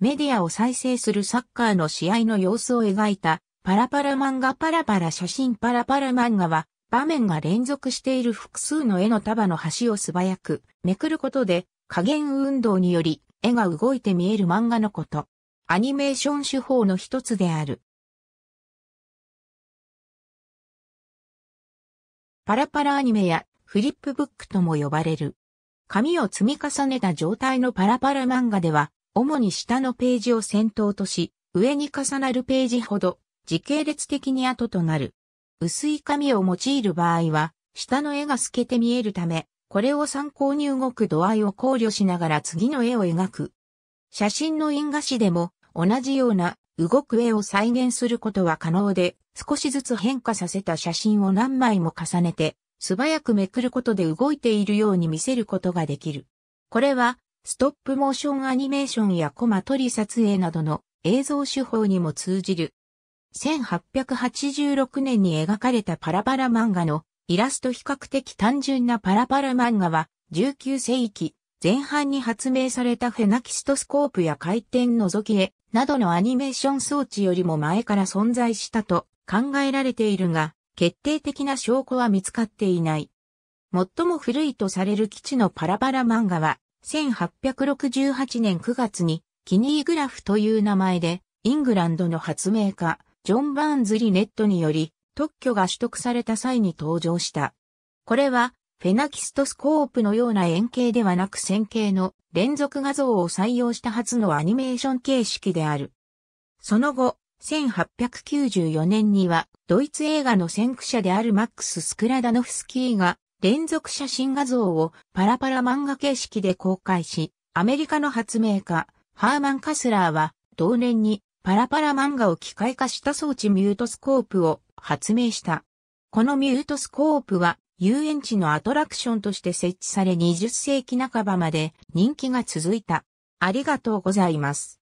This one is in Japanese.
メディアを再生するサッカーの試合の様子を描いたパラパラ漫画パラパラ写真パラパラ漫画は場面が連続している複数の絵の束の端を素早くめくることで加減運動により絵が動いて見える漫画のこと。アニメーション手法の一つである。パラパラアニメやフリップブックとも呼ばれる。紙を積み重ねた状態のパラパラ漫画では主に下のページを先頭とし、上に重なるページほど時系列的に後となる。薄い紙を用いる場合は、下の絵が透けて見えるため、これを参考に動く度合いを考慮しながら次の絵を描く。写真の因果紙でも同じような動く絵を再現することは可能で、少しずつ変化させた写真を何枚も重ねて、素早くめくることで動いているように見せることができる。これはストップモーションアニメーションやコマ取り撮影などの映像手法にも通じる。1886年に描かれたパラパラ漫画のイラスト比較的単純なパラパラ漫画は19世紀前半に発明されたフェナキストスコープや回転覗き絵などのアニメーション装置よりも前から存在したと考えられているが決定的な証拠は見つかっていない。最も古いとされる基地のパラパラ漫画は1868年9月にキニーグラフという名前でイングランドの発明家ジョン・バーンズ・リネットにより特許が取得された際に登場した。これはフェナキストスコープのような円形ではなく線形の連続画像を採用した初のアニメーション形式である。その後、1894年にはドイツ映画の先駆者であるマックス・スクラダノフスキーが連続写真画像をパラパラ漫画形式で公開し、アメリカの発明家、ハーマン・カスラーは、同年にパラパラ漫画を機械化した装置ミュートスコープを発明した。このミュートスコープは遊園地のアトラクションとして設置され20世紀半ばまで人気が続いた。ありがとうございます。